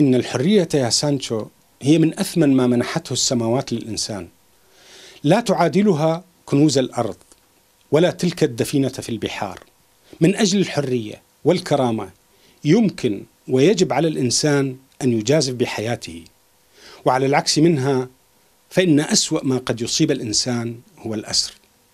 إن الحرية يا سانشو هي من أثمن ما منحته السماوات للإنسان لا تعادلها كنوز الأرض ولا تلك الدفينة في البحار من أجل الحرية والكرامة يمكن ويجب على الإنسان أن يجازف بحياته وعلى العكس منها فإن أسوأ ما قد يصيب الإنسان هو الأسر